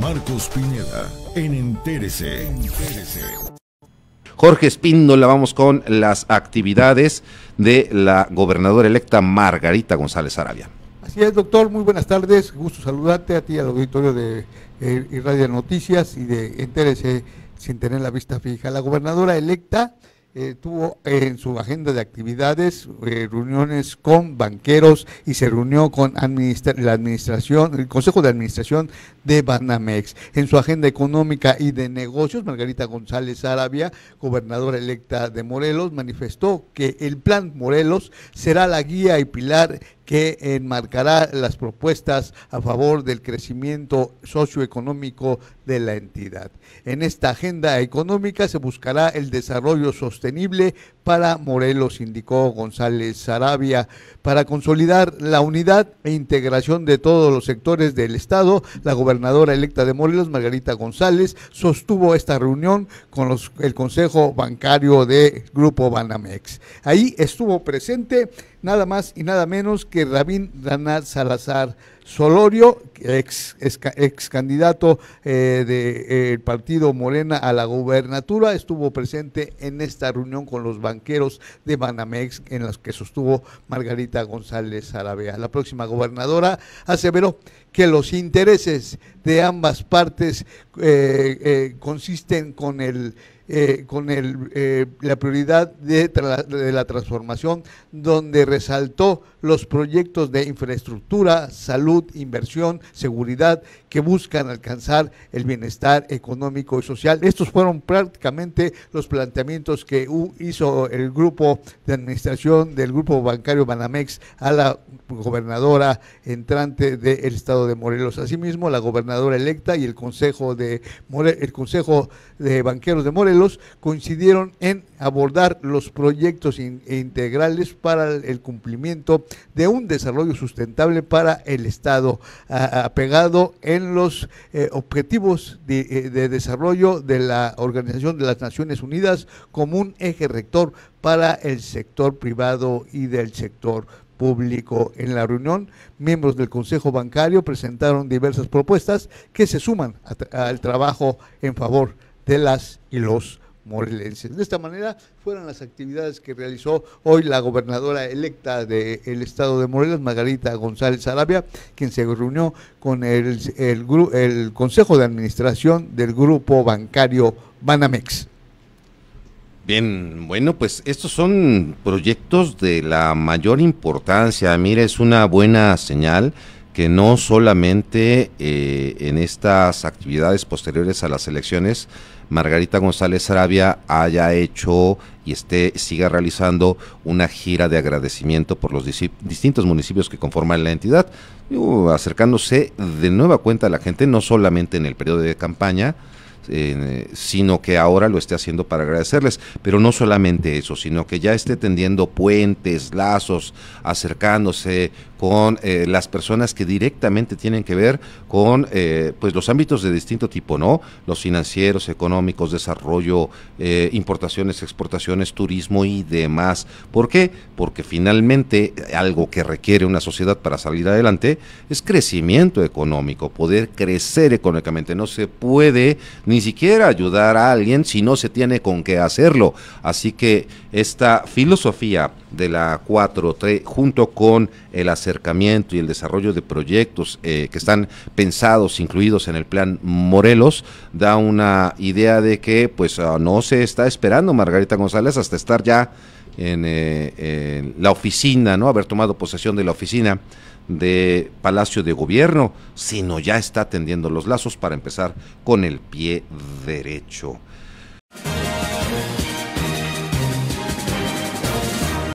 Marcos Pineda, en Entérese. Jorge Espíndola, vamos con las actividades de la gobernadora electa Margarita González Arabia. Así es, doctor, muy buenas tardes, gusto saludarte a ti, al auditorio de eh, Radio Noticias y de Entérese sin tener la vista fija. La gobernadora electa eh, tuvo eh, en su agenda de actividades eh, reuniones con banqueros y se reunió con la administración, el Consejo de Administración de Banamex. En su agenda económica y de negocios, Margarita González Arabia, gobernadora electa de Morelos, manifestó que el Plan Morelos será la guía y pilar que enmarcará las propuestas a favor del crecimiento socioeconómico de la entidad. En esta agenda económica se buscará el desarrollo sostenible para Morelos, indicó González Sarabia. Para consolidar la unidad e integración de todos los sectores del Estado, la gobernadora electa de Morelos, Margarita González, sostuvo esta reunión con el Consejo Bancario de Grupo Banamex. Ahí estuvo presente nada más y nada menos que Rabín Danat Salazar. Solorio, ex, candidato del eh, de, eh, partido Morena a la gubernatura, estuvo presente en esta reunión con los banqueros de Banamex en las que sostuvo Margarita González Arabea. La próxima gobernadora aseveró que los intereses de ambas partes eh, consisten con el con la prioridad de, la transformación, donde resaltó los proyectos de infraestructura, salud, inversión, seguridad que buscan alcanzar el bienestar económico y social. Estos fueron prácticamente los planteamientos que hizo el grupo de administración del grupo bancario Banamex a la gobernadora entrante del estado de Morelos. Asimismo, la gobernadora electa y el consejo de el consejo de banqueros de Morelos coincidieron en abordar los proyectos integrales para el cumplimiento de un desarrollo sustentable para el estado apegado en los eh, objetivos eh, de, desarrollo de la Organización de las Naciones Unidas como un eje rector para el sector privado y del sector público. En la reunión, miembros del Consejo Bancario presentaron diversas propuestas que se suman al trabajo en favor de las y los de esta manera fueron las actividades que realizó hoy la gobernadora electa del estado de Morelos, Margarita González Arabia, quien se reunió con el, el, el Consejo de Administración del Grupo Bancario Banamex. Bien, bueno, pues estos son proyectos de la mayor importancia. Mira, es una buena señal que no solamente eh, en estas actividades posteriores a las elecciones Margarita González Arabia haya hecho y esté siga realizando una gira de agradecimiento por los distintos municipios que conforman la entidad, acercándose de nueva cuenta a la gente, no solamente en el periodo de campaña, eh, sino que ahora lo esté haciendo para agradecerles. Pero no solamente eso, sino que ya esté tendiendo puentes, lazos, acercándose con eh, las personas que directamente tienen que ver con eh, pues los ámbitos de distinto tipo, ¿no? Los financieros, económicos, desarrollo, eh, importaciones, exportaciones, turismo y demás. ¿Por qué? Porque finalmente algo que requiere una sociedad para salir adelante es crecimiento económico, poder crecer económicamente. No se puede ni siquiera ayudar a alguien si no se tiene con qué hacerlo. Así que esta filosofía de la 4.3, junto con el hacer acercamiento y el desarrollo de proyectos eh, que están pensados, incluidos en el plan Morelos, da una idea de que pues ah, no se está esperando Margarita González hasta estar ya eh, en, la oficina, ¿no? Haber tomado posesión de la oficina de Palacio de Gobierno, sino ya está tendiendo los lazos para empezar con el pie derecho.